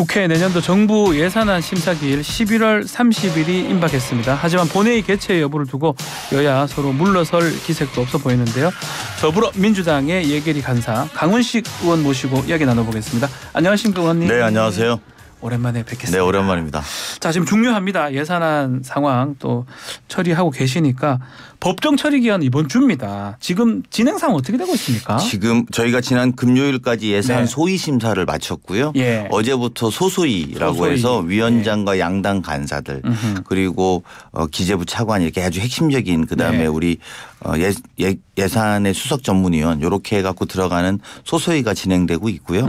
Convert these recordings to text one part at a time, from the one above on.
국회 내년도 정부 예산안 심사 기일 11월 30일이 임박했습니다. 하지만 본회의 개최 여부를 두고 여야 서로 물러설 기색도 없어 보이는데요. 더불어민주당의 예결위 간사 강훈식 의원 모시고 이야기 나눠보겠습니다. 안녕하십니까 의원님. 네 안녕하세요. 오랜만에 뵙겠습니다. 네, 오랜만입니다. 자, 지금 중요합니다. 예산안 상황 또 처리하고 계시니까 법정 처리 기한 이번 주입니다. 지금 진행 상 어떻게 되고 있습니까? 지금 저희가 지난 금요일까지 예산 네. 소위 심사를 마쳤고요. 예. 어제부터 소소이라고 소소이. 해서 예. 위원장과 예. 양당 간사들 음흠. 그리고 어, 기재부 차관 이렇게 아주 핵심적인 그다음에 네. 우리 어, 예, 예, 예산의 수석 전문위원 이렇게 해갖고 들어가는 소소위가 진행되고 있고요.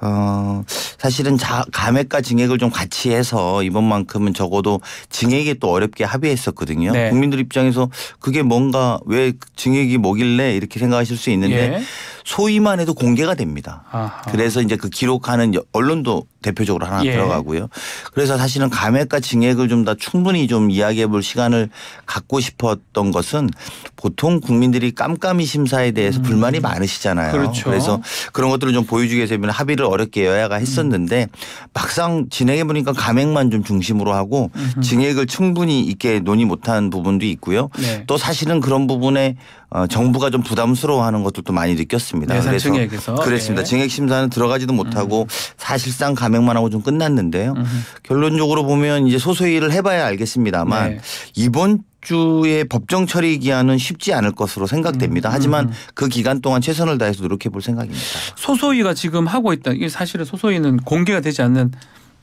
어, 사실은 자, 감액과 증액을 좀 같이 해서 이번만큼은 적어도 증액에또 어렵게 합의했었거든요. 네. 국민들 입장에서 그게 뭔가 왜 증액이 뭐길래 이렇게 생각하실 수 있는데 예. 소위만 해도 공개가 됩니다. 아하. 그래서 이제 그 기록하는 언론도 대표적으로 하나 예. 들어가고요. 그래서 사실은 감액과 증액을 좀 더 충분히 좀 이야기해 볼 시간을 갖고 싶었던 것은 보통 국민들이 깜깜이 심사에 대해서 음. 불만이 많으시잖아요. 그렇죠. 그래서 그런 것들을 좀 보여주기 위해서 합의를 어렵게 여야가 했었는데 음. 막상 진행해 보니까 감액만 좀 중심으로 하고 음흠. 증액을 충분히 있게 논의 못한 부분도 있고요. 네. 또 사실은 그런 부분에 어, 정부가 좀 부담스러워하는 것들도 많이 느꼈습니다. 예산 그래서 증액서 그랬습니다. 예. 증액 심사는 들어가지도 못하고 음. 사실상 감액만 하고 좀 끝났는데요. 음. 결론적으로 보면 이제 소소일을 해봐야 알겠습니다만 네. 이번 주에 법정 처리 기한은 쉽지 않을 것으로 생각됩니다. 음. 하지만 음. 그 기간 동안 최선을 다해서 노력해 볼 생각입니다. 소소위가 지금 하고 있다. 이게 사실은 소소위는 공개가 되지 않는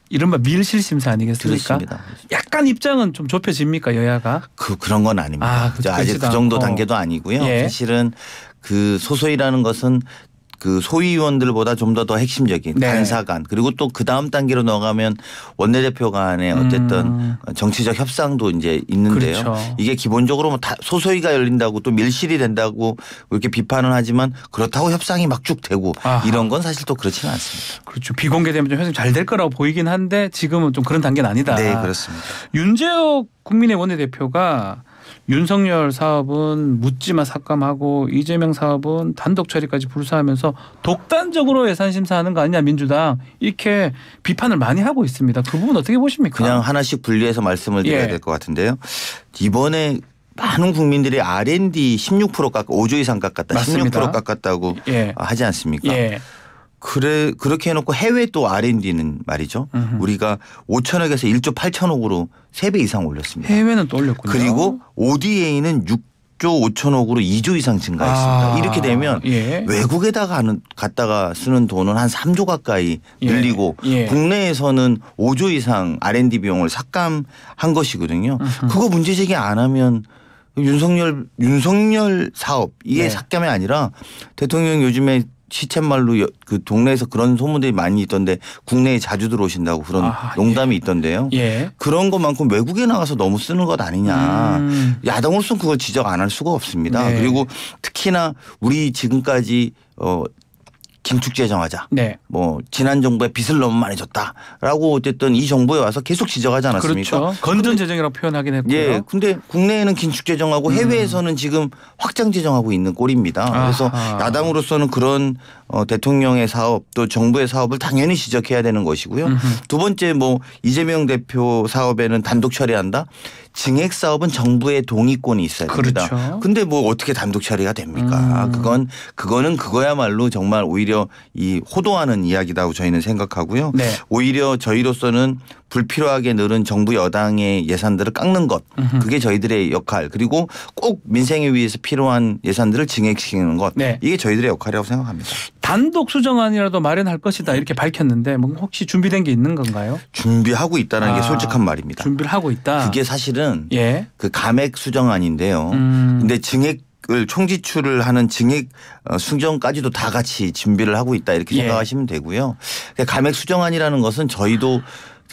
이른바 밀실 심사 아니겠습니까? 그렇습니다. 약간 입장은 좀 좁혀집니까 여야가? 그 그런 건 아닙니다. 아, 아직 그 정도 않고. 단계도 아니고요. 예. 사실은 그 소소이라는 것은 그 소위의원들보다 좀 더더 더 핵심적인 네. 간사간 그리고 또 그 다음 단계로 넘어가면 원내대표 간에 음. 어쨌든 음. 정치적 협상도 이제 있는데요. 그렇죠. 이게 기본적으로 뭐 소소위가 열린다고 또 밀실이 된다고 이렇게 비판은 하지만 그렇다고 협상이 막 쭉 되고 아하. 이런 건 사실 또 그렇지는 않습니다. 그렇죠. 비공개되면 좀 협상 잘될 거라고 보이긴 한데 지금은 좀 그런 단계는 아니다. 네 그렇습니다. 윤재혁 국민의 원내대표가 윤석열 사업은 묻지마 삭감하고 이재명 사업은 단독 처리까지 불사하면서 독단적으로 예산 심사하는 거 아니냐 민주당 이렇게 비판을 많이 하고 있습니다. 그 부분 어떻게 보십니까? 그냥 하나씩 분리해서 말씀을 드려야 예. 될것 같은데요. 이번에 많은 국민들이 R&D 16% 깎, 5조 이상 깎았다, 맞습니다. 16% 깎았다고 예. 하지 않습니까? 예. 그래 그렇게 해놓고 해외 또 R&D는 말이죠. 으흠. 우리가 5천억에서 1조 8천억으로 3배 이상 올렸습니다. 해외는 또 올렸군요. 그리고 ODA는 6조 5천억으로 2조 이상 증가했습니다. 아, 이렇게 되면 예. 외국에다가 갔다가 쓰는 돈은 한 3조 가까이 예, 늘리고 예. 예. 국내에서는 5조 이상 R&D 비용을 삭감한 것이거든요. 그거 문제 제기 안 하면 윤석열 윤석열 사업 이게 네. 삭감이 아니라 대통령 요즘에 시쳇말로 그 동네에서 그런 소문들이 많이 있던데 국내에 자주 들어오신다고 그런 아, 예. 농담이 예. 있던데요. 예. 그런 것만큼 외국에 나가서 너무 쓰는 것 아니냐. 음. 야당으로서는 그걸 지적 안 할 수가 없습니다. 네. 그리고 특히나 우리 지금까지 어 긴축 재정하자. 네. 뭐 지난 정부에 빚을 너무 많이 줬다라고 어쨌든 이 정부에 와서 계속 지적하지 않았습니까? 그렇죠. 건전 재정이라고 표현하긴 했고요. 예. 근데 국내에는 긴축 재정하고 음. 해외에서는 음. 지금 확장 재정하고 있는 꼴입니다. 그래서 아하. 야당으로서는 그런 어, 대통령의 사업 또 정부의 사업을 당연히 지적해야 되는 것이고요. 음흠. 두 번째 뭐 이재명 대표 사업에는 단독 처리한다. 증액 사업은 정부의 동의권이 있어야 됩니다. 그렇 근데 뭐 어떻게 단독 처리가 됩니까? 음. 아, 그건 그거는 그거야말로 정말 오히려 이 호도하는 이야기다고 저희는 생각하고요. 네. 오히려 저희로서는 불필요하게 늘은 정부 여당의 예산들을 깎는 것 음흠. 그게 저희들의 역할 그리고 꼭 민생에 위해서 필요한 예산들을 증액시키는 것 네. 이게 저희들의 역할이라고 생각합니다. 단독 수정안이라도 마련할 것이다 이렇게 밝혔는데 뭐 혹시 준비된 게 있는 건가요? 준비하고 있다는 아, 게 솔직한 말입니다. 준비를 하고 있다. 그게 사실은 예. 그 감액 수정안인데요. 음. 근데 증액 을 총지출을 하는 증액 어, 수정까지도 다 같이 준비를 하고 있다 이렇게 예. 생각하시면 되고요. 그러니까 감액 수정안이라는 것은 저희도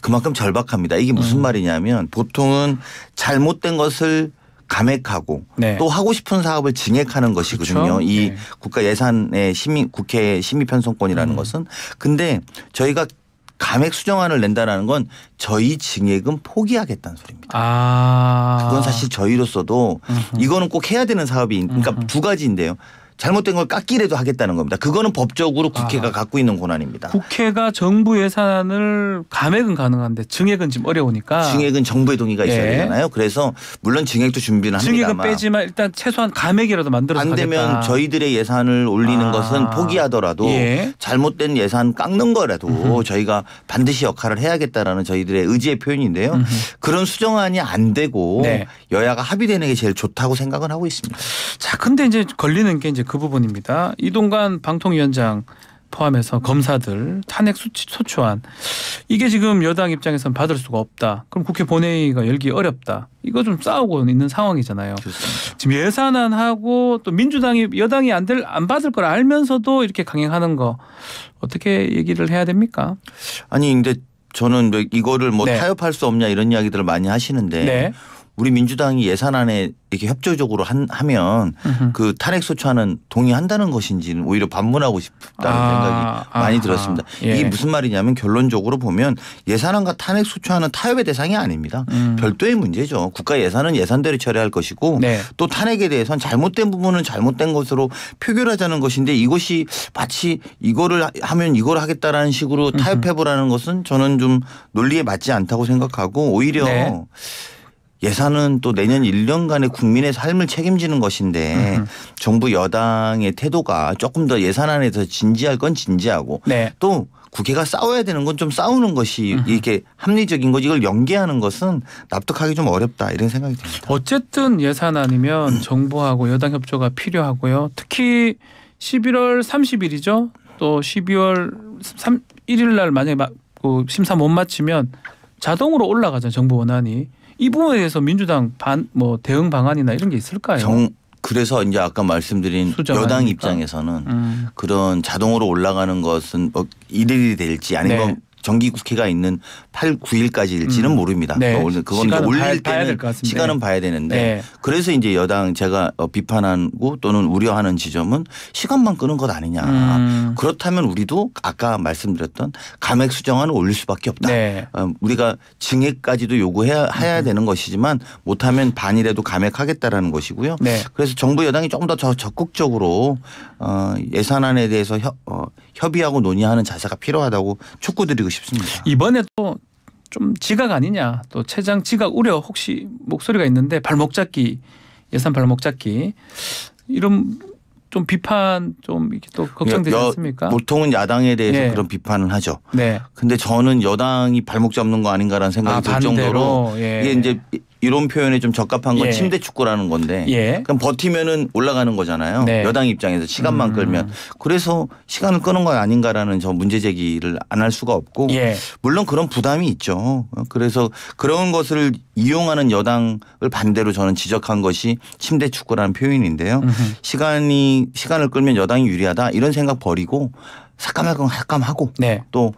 그만큼 절박합니다. 이게 무슨 음. 말이냐면 보통은 잘못된 것을 감액하고 네. 또 하고 싶은 사업을 증액하는 것이거든요. 그렇죠? 이 네. 국가 예산의 심의 국회 심의 편성권이라는 음. 것은 근데 저희가 감액 수정안을 낸다라는 건 저희 증액은 포기하겠다는 소리입니다. 아. 그건 사실 저희로서도 음흠. 이거는 꼭 해야 되는 사업이 그러니까 음흠. 두 가지인데요. 잘못된 걸 깎기라도 하겠다는 겁니다. 그거는 법적으로 국회가 아. 갖고 있는 권한입니다. 국회가 정부 예산을 감액은 가능한데 증액은 지금 어려우니까 증액은 정부의 동의가 있어야 예. 되잖아요. 그래서 물론 증액도 준비는 합니다만 증액은 빼지만 일단 최소한 감액이라도 만들어서 안 되면 가겠다. 저희들의 예산을 올리는 아. 것은 포기하더라도 예. 잘못된 예산 깎는 거라도 음흠. 저희가 반드시 역할을 해야겠다라는 저희들의 의지의 표현인데요. 음흠. 그런 수정안이 안 되고 네. 여야가 합의되는 게 제일 좋다고 생각은 하고 있습니다. 자, 근데 이제 걸리는 게 이제 그 부분입니다. 이동관 방통위원장 포함해서 검사들 탄핵 수치 소추안 이게 지금 여당 입장에선 받을 수가 없다. 그럼 국회 본회의가 열기 어렵다. 이거 좀 싸우고 있는 상황이잖아요. 그렇습니다. 지금 예산안하고 또 민주당이 여당이 안 될 안 받을 걸 알면서도 이렇게 강행하는 거 어떻게 얘기를 해야 됩니까? 아니 근데 저는 이거를 뭐 네. 타협할 수 없냐 이런 이야기들을 많이 하시는데 네. 우리 민주당이 예산안에 이렇게 협조적으로 한, 하면 으흠. 그 탄핵 소추안은 동의한다는 것인지는 오히려 반문하고 싶다는 아, 생각이 아하. 많이 아, 들었습니다. 예. 이게 무슨 말이냐면 결론적으로 보면 예산안과 탄핵 소추안은 타협의 대상이 아닙니다. 음. 별도의 문제죠. 국가 예산은 예산대로 처리할 것이고 네. 또 탄핵에 대해선 잘못된 부분은 잘못된 것으로 표결하자는 것인데 이것이 마치 이거를 하면 이걸 하겠다라는 식으로 타협해보라는 것은 저는 좀 논리에 맞지 않다고 생각하고 오히려 네. 예산은 또 내년 1년간의 국민의 삶을 책임지는 것인데 으흠. 정부 여당의 태도가 조금 더 예산안에 서 진지할 건 진지하고 네. 또 국회가 싸워야 되는 건 좀 싸우는 것이 이렇게 합리적인 거지 이걸 연계하는 것은 납득하기 좀 어렵다 이런 생각이 듭니다. 어쨌든 예산안이면 음. 정부하고 여당 협조가 필요하고요. 특히 11월 30일이죠. 또 12월 3, 1일 날 만약에 그 심사 못 마치면 자동으로 올라가죠 정부 원안이 이 부분에 대해서 민주당 반 뭐 대응 방안이나 이런 게 있을까요? 정, 그래서 이제 아까 말씀드린 수정하니까. 여당 입장에서는 음. 그런 자동으로 올라가는 것은 뭐 일일이 될지 아니면 네. 정기국회가 있는 8, 9일까지일지는 음. 모릅니다. 네. 그러니까 그건 그러니까 올릴 봐야, 때는 봐야 시간은 봐야 되는데 네. 그래서 이제 여당 제가 어, 비판하고 또는 우려하는 지점은 시간만 끄는 것 아니냐. 음. 그렇다면 우리도 아까 말씀드렸던 감액 수정안을 올릴 수밖에 없다. 네. 어, 우리가 증액까지도 요구해야 해야 음. 되는 것이지만 못하면 반이라도 감액하겠다라는 것이고요. 네. 그래서 정부 여당이 조금 더 적극적으로 어, 예산안에 대해서 협의하고 논의하는 자세가 필요하다고 촉구드리고 싶습니다. 그 싶습니다. 이번에 또 좀 지각 아니냐 또 최장 지각 우려 혹시 목소리가 있는데 발목 잡기 예산 발목 잡기 이런 좀 비판 좀 이렇게 또 걱정되지 그러니까 여, 않습니까? 보통은 야당에 대해서 예. 그런 비판을 하죠. 네. 근데 저는 여당이 발목 잡는 거 아닌가라는 생각이 아, 들 정도로 예. 이게 이제 이런 표현에 좀 적합한 건 예. 침대 축구라는 건데 예. 그럼 버티면은 올라가는 거잖아요. 네. 여당 입장에서 시간만 음. 끌면 그래서 시간을 끄는 거 아닌가라는 저 문제 제기를 안 할 수가 없고 예. 물론 그런 부담이 있죠. 그래서 그런 것을 이용하는 여당을 반대로 저는 지적한 것이 침대 축구라는 표현인데요. 음흠. 시간이 시간을 끌면 여당이 유리하다 이런 생각 버리고 삭감할 건 삭감하고 네. 또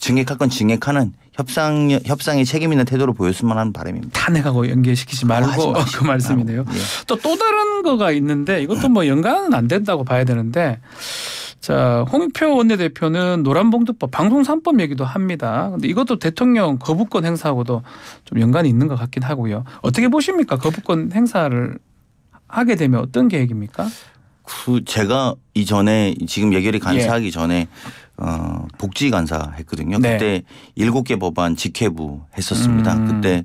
증액할 건 증액하는 협상 협상의 책임 있는 태도를 보였으면 하는 바람입니다. 탄핵하고 연계시키지 뭐 말고 아, 그 말씀이네요. 또또 아, 예. 또 다른 거가 있는데 이것도 뭐 연관은 안 된다고 봐야 되는데 자 홍표 원내대표는 노란봉투법 방송 삼법 얘기도 합니다. 근데 이것도 대통령 거부권 행사하고도 좀 연관이 있는 것 같긴 하고요. 어떻게 보십니까? 거부권 행사를 하게 되면 어떤 계획입니까? 그 제가 이전에 지금 예결위 예. 간사하기 예. 전에 어, 복지 간사 했거든요. 네. 그때 일곱 개 법안 직회부 했었습니다. 음. 그때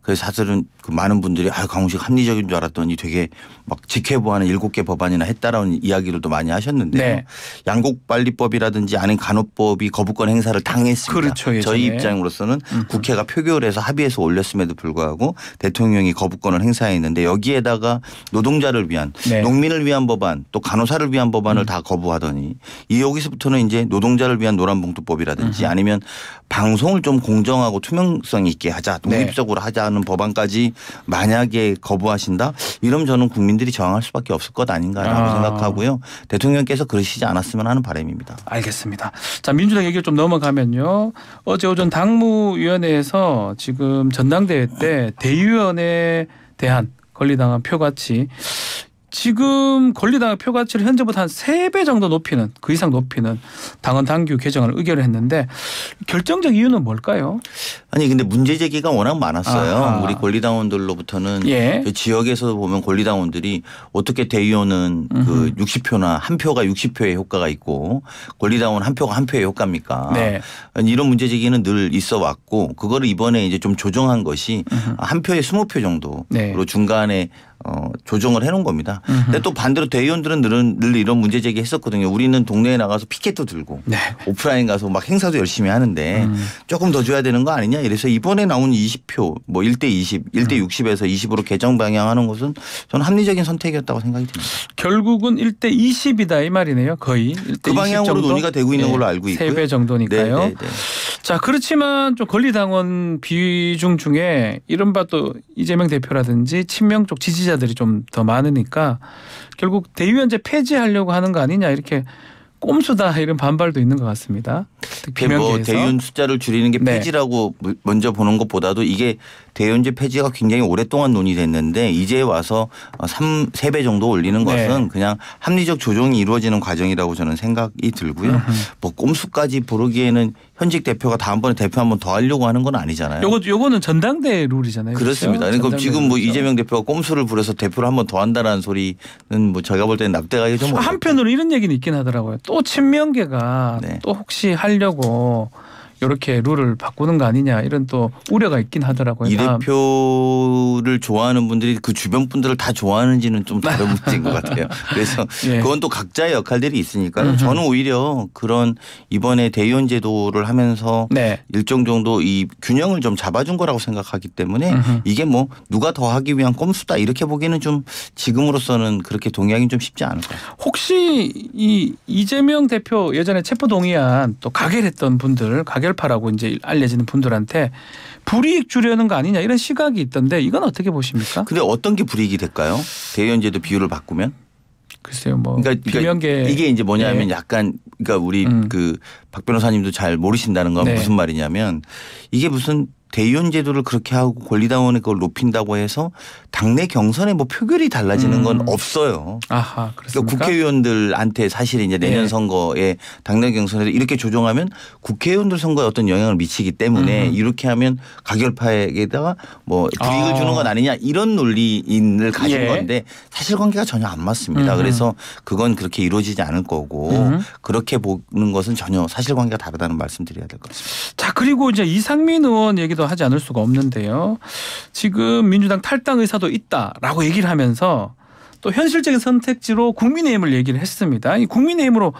그 사실은 그 많은 분들이 아강우식 합리적인 줄 알았더니 되게 막직회보하는 일곱 개 법안이나 했다라는 이야기를도 많이 하셨는데 네. 양곡관리법이라든지 아닌 간호법이 거부권 행사를 당했습니다. 그렇죠, 저희 입장으로서는 음흠. 국회가 표결해서 합의해서 올렸음에도 불구하고 대통령이 거부권을 행사했는데 여기에다가 노동자를 위한 네. 농민을 위한 법안 또 간호사를 위한 법안을 음. 다 거부하더니 이 여기서부터는 이제 노동자를 위한 노란봉투법이라든지 음흠. 아니면 방송을 좀 공정하고 투명성 있게 하자 독립적으로 네. 하자는 법안까지 만약에 거부하신다 이러면 저는 국민들이 저항할 수밖에 없을 것 아닌가라고 아. 생각하고요. 대통령께서 그러시지 않았으면 하는 바람입니다. 알겠습니다. 자 민주당 얘기를 좀 넘어가면요. 어제 오전 당무위원회에서 지금 전당대회 때 대의원에 대한 권리당한 표같이 지금 권리당의 표 가치를 현재보다 한세 배 정도 높이는 그 이상 높이는 당헌 당규 개정을 의결을 했는데 결정적 이유는 뭘까요? 아니 근데 문제 제기가 워낙 많았어요. 아하. 우리 권리당원들로부터는 예. 그 지역에서 보면 권리당원들이 어떻게 대의원은 그 60표나 한 표가 60표의 효과가 있고 권리당원 한 표가 한 표의 효과입니까? 네. 이런 문제 제기는 늘 있어 왔고 그거를 이번에 이제 좀 조정한 것이 음흠. 한 표에 20표 정도로 네. 중간에 어, 조정을 해놓은 겁니다. 으흠. 근데 또 반대로 대의원들은 늘늘 이런 문제 제기했었거든요. 우리는 동네에 나가서 피켓도 들고 네. 오프라인 가서 막 행사도 열심히 하는데 음. 조금 더 줘야 되는 거 아니냐 이래서 이번에 나온 20표 뭐 1대 20, 1대 음. 60에서 20으로 개정 방향하는 것은 저는 합리적인 선택이었다고 생각이 듭니다. 결국은 1대 20이다 이 말이네요. 거의 그 방향으로 논의가 되고 있는 네. 걸로 알고 있고요. 3배 정도니까요. 네, 네, 네, 자 그렇지만 좀 권리당원 비중 중에 이른바 또 이재명 대표라든지 친명 쪽 지지자 지지자들이 좀 더 많으니까 결국 대위원제 폐지하려고 하는 거 아니냐 이렇게 꼼수다 이런 반발도 있는 것 같습니다. 그 뭐 대윤 숫자를 줄이는 게 네. 폐지라고 네. 먼저 보는 것보다도 이게 대윤제 폐지가 굉장히 오랫동안 논의됐는데 이제 와서 3, 어, 3배 정도 올리는 네. 것은 네. 그냥 합리적 조정이 이루어지는 과정이라고 저는 생각이 들고요. 뭐 꼼수까지 부르기에는 현직 대표가 다음번에 대표 한 번 더 하려고 하는 건 아니잖아요. 요거 요거는 전당대 룰이잖아요. 그렇죠? 그렇습니다. 그렇 그러니까 지금 뭐 룰이죠. 뭐 이재명 대표가 꼼수를 부려서 대표를 한 번 더 한다라는 소리는 뭐 제가 볼 때는 납득하기 좀 아, 한편으로 이런 얘기는 있긴 하더라고요. 또 친명계가 네. 또 혹시 할 하려고 이렇게 룰을 바꾸는 거 아니냐 이런 또 우려가 있긴 하더라고요. 이 대표를 좋아하는 분들이 그 주변 분들을 다 좋아하는지는 좀 다른 문제인 것 같아요. 그래서 예. 그건 또 각자의 역할들이 있으니까요. 저는 오히려 그런 이번에 대의원 제도를 하면서 네. 일정 정도 이 균형을 좀 잡아준 거라고 생각하기 때문에 이게 뭐 누가 더 하기 위한 꼼수다 이렇게 보기에는 좀 지금으로서는 그렇게 동의하기는 좀 쉽지 않을 것 같아요. 혹시 이 이재명 대표 예전에 체포동의안 또 가결했던 분들 가결 단결파라고 이제 알려지는 분들한테 불이익 주려는 거 아니냐 이런 시각이 있던데 이건 어떻게 보십니까? 근데 어떤 게 불이익이 될까요? 대연제도 비율을 바꾸면? 글쎄요, 뭐 그러니까, 그러니까 이게 이제 뭐냐면 네. 약간 그러니까 우리 음. 그박 변호사님도 잘 모르신다는 건 네. 무슨 말이냐면 이게 무슨 대의원 제도를 그렇게 하고 권리당원의 그걸 높인다고 해서 당내 경선에 뭐 표결이 달라지는 음. 건 없어요. 아하, 그러니까 그렇습니까? 그러니까 국회의원들한테 사실 이제 내년 네. 선거에 당내 경선에서 이렇게 조정하면 국회의원들 선거에 어떤 영향을 미치기 때문에 음. 이렇게 하면 가결파에게다가 뭐 불이익을 아. 주는 건 아니냐 이런 논리인을 가진 예. 건데 사실관계가 전혀 안 맞습니다. 음. 그래서 그건 그렇게 이루어지지 않을 거고 음. 그렇게 보는 것은 전혀 사실관계가 다르다는 말씀드려야 될 것 같습니다. 자 그리고 이제 이상민 의원 얘기. 이기도 하지 않을 수가 없는데요. 지금 민주당 탈당 의사도 있다라고 얘기를 하면서 또 현실적인 선택지로 국민의힘을 얘기를 했습니다. 이 국민의힘으로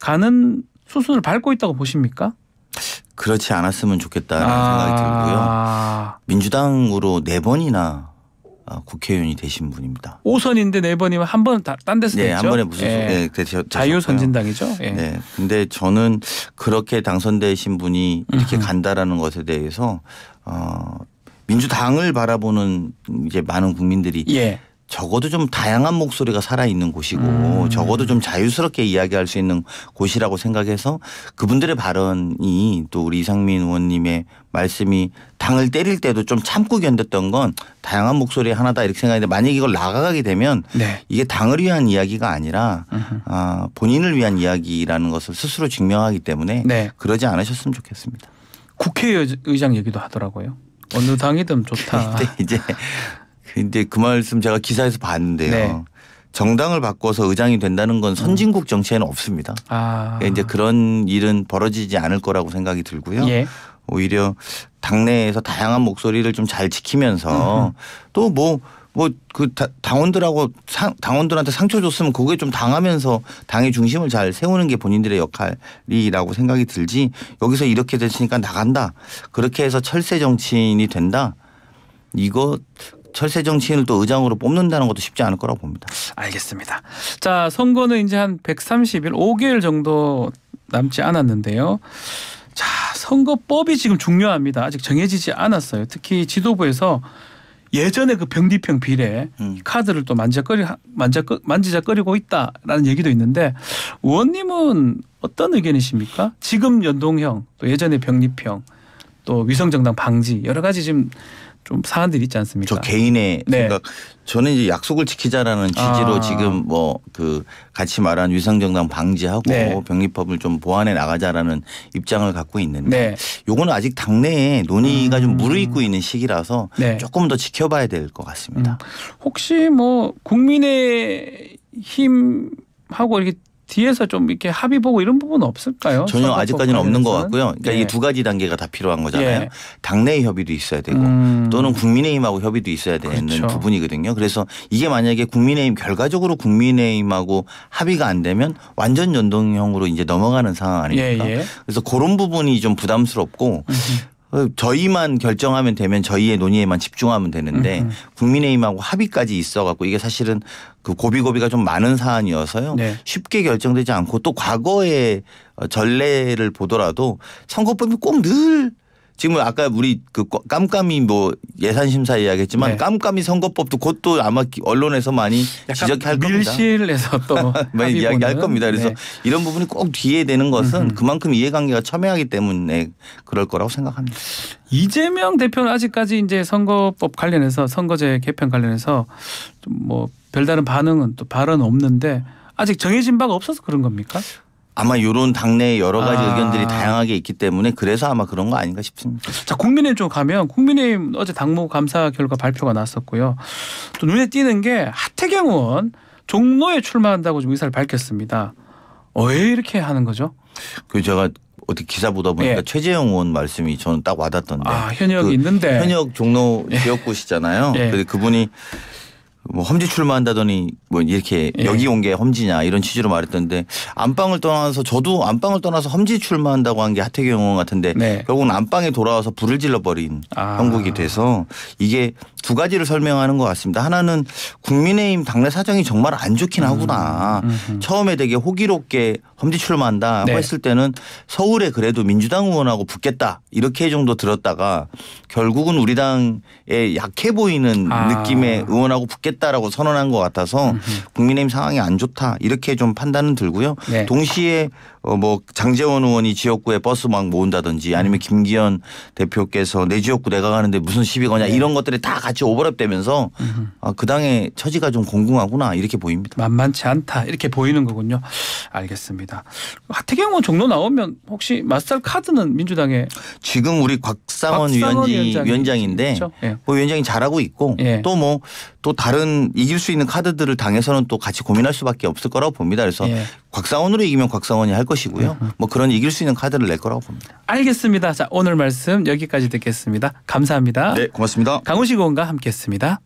가는 수순을 밟고 있다고 보십니까? 그렇지 않았으면 좋겠다는 아... 생각이 들고요. 아. 민주당으로 네 번이나 어, 국회의원이 되신 분입니다. 5선인데 4번이면 한번딴 데서 네, 됐죠? 한 번에 무슨 예. 네, 되 자유선진당이죠. 예. 네. 근데 저는 그렇게 당선되신 분이 이렇게 음흠. 간다라는 것에 대해서 어, 민주당을 바라보는 이제 많은 국민들이 예. 적어도 좀 다양한 목소리가 살아있는 곳이고 음. 적어도 좀 자유스럽게 이야기할 수 있는 곳이라고 생각해서 그분들의 발언이 또 우리 이상민 의원님의 말씀이 당을 때릴 때도 좀 참고 견뎠던 건 다양한 목소리의 하나다 이렇게 생각했는데 만약 이걸 나가게 되면 네. 이게 당을 위한 이야기가 아니라 아, 본인을 위한 이야기라는 것을 스스로 증명하기 때문에 네. 그러지 않으셨으면 좋겠습니다. 국회의장 얘기도 하더라고요. 어느 당이든 좋다. 이제 근데 그 말씀 제가 기사에서 봤는데요. 네. 정당을 바꿔서 의장이 된다는 건 음. 선진국 정치에는 없습니다. 아. 예, 이제 그런 일은 벌어지지 않을 거라고 생각이 들고요. 예. 오히려 당내에서 다양한 목소리를 좀 잘 지키면서 음, 음. 또뭐 뭐 그 당원들하고 상, 당원들한테 상처 줬으면 그게 좀 당하면서 당의 중심을 잘 세우는 게 본인들의 역할이라고 생각이 들지 여기서 이렇게 되시니까 나간다 그렇게 해서 철새 정치인이 된다 이거 철새 정치인을 또 의장으로 뽑는다는 것도 쉽지 않을 거라고 봅니다. 알겠습니다. 자 선거는 이제 한 130일 5개월 정도 남지 않았는데요. 자 선거법이 지금 중요합니다. 아직 정해지지 않았어요. 특히 지도부에서 예전에 그 병디평 비례 음. 카드를 또만지작거리 만져 지 만지작거리고 있다라는 얘기도 있는데 의원님은 어떤 의견이십니까? 지금 연동형 또 예전에 병리평 또 위성정당 방지 여러 가지 지금 좀 사안들이 있지 않습니까? 저 개인의 네. 생각. 저는 이제 약속을 지키자라는 취지로 아. 지금 뭐 그 같이 말한 위성정당 방지하고 네. 병리법을 좀 보완해 나가자라는 입장을 갖고 있는데 네. 요거는 아직 당내에 논의가 음. 좀 무르익고 있는 시기라서 네. 조금 더 지켜봐야 될 것 같습니다. 음. 혹시 뭐 국민의 힘하고 이렇게 뒤에서 좀 이렇게 합의 보고 이런 부분은 없을까요? 전혀 아직까지는 없는 것 같고요. 그러니까 예. 이게 두 가지 단계가 다 필요한 거잖아요. 예. 당내의 협의도 있어야 되고 음. 또는 국민의힘하고 협의도 있어야 되는 그렇죠. 부분이거든요. 그래서 이게 만약에 국민의힘 결과적으로 국민의힘하고 합의가 안 되면 완전 연동형으로 이제 넘어가는 상황 아닙니까? 예. 예. 그래서 그런 부분이 좀 부담스럽고 저희만 결정하면 되면 저희의 논의에만 집중하면 되는데 음, 음. 국민의힘하고 합의까지 있어갖고 이게 사실은 그 고비고비가 좀 많은 사안이어서요. 네. 쉽게 결정되지 않고 또 과거의 전례를 보더라도 선거법이 꼭늘 지금 아까 우리 그 깜깜이 뭐 예산 심사 이야기했지만 네. 깜깜이 선거법도 곧 또 아마 언론에서 많이 지적할 겁니다. 밀실에서 또 많이 이야기할 겁니다. 그래서 네. 이런 부분이 꼭 뒤에 되는 것은 그만큼 이해관계가 첨예하기 때문에 그럴 거라고 생각합니다. 이재명 대표는 아직까지 이제 선거법 관련해서 선거제 개편 관련해서 뭐 별다른 반응은 또 발언 없는데 아직 정해진 바가 없어서 그런 겁니까? 아마 이런 당내 여러 가지 아. 의견들이 다양하게 있기 때문에 그래서 아마 그런 거 아닌가 싶습니다. 자 국민의힘 쪽 가면 국민의힘 어제 당무 감사 결과 발표가 났었고요. 또 눈에 띄는 게 하태경 의원 종로에 출마한다고 지 의사를 밝혔습니다. 왜 이렇게 하는 거죠? 그 제가 어떻게 기사 보다 보니까 예. 최재형 의원 말씀이 저는 딱 와닿던데. 아현역그 있는데 그 현역 종로 예. 지역구시잖아요. 예. 그분이 뭐 험지 출마한다더니 뭐 이렇게 예. 여기 온 게 험지냐 이런 취지로 말했던데 안방을 떠나서 저도 안방을 떠나서 험지 출마한다고 한 게 하태경 의원 같은데 네. 결국은 안방에 돌아와서 불을 질러버린 아. 형국이 돼서 이게 두 가지를 설명하는 것 같습니다. 하나는 국민의힘 당내 사정이 정말 안 좋긴 하구나. 음. 음, 음. 처음에 되게 호기롭게 험지 출마한다 네. 했을 때는 서울에 그래도 민주당 의원하고 붙겠다 이렇게 정도 들었다가 결국은 우리 당에 약해 보이는 아. 느낌의 의원하고 붙겠다라고 선언한 것 같아서 음흠. 국민의힘 상황이 안 좋다 이렇게 좀 판단은 들고요. 네. 동시에 어뭐 장재원 의원이 지역구에 버스 막 모은다든지 아니면 음. 김기현 대표께서 내 지역구 내가 가는데 무슨 시비 거냐 네. 이런 것들이 다 같이 오버랩되면서 아, 그 당의 처지가 좀 공공하구나 이렇게 보입니다. 만만치 않다 이렇게 보이는 거군요. 알겠습니다. 하태경 의원 종로 나오면 혹시 마스터 카드는 민주당에 지금 우리 곽상원, 곽상원 위원장 위원장인데 그렇죠? 네. 뭐 위원장이 잘하고 있고 네. 예. 또뭐또 뭐 또 다른 이길 수 있는 카드들을 당에서는 또 같이 고민할 수밖에 없을 거라고 봅니다. 그래서 예. 곽상원으로 이기면 곽상원이 할 것이고요. 네. 뭐 그런 이길 수 있는 카드를 낼 거라고 봅니다. 알겠습니다. 자 오늘 말씀 여기까지 듣겠습니다. 감사합니다. 네 고맙습니다. 강훈식 의원과 함께했습니다.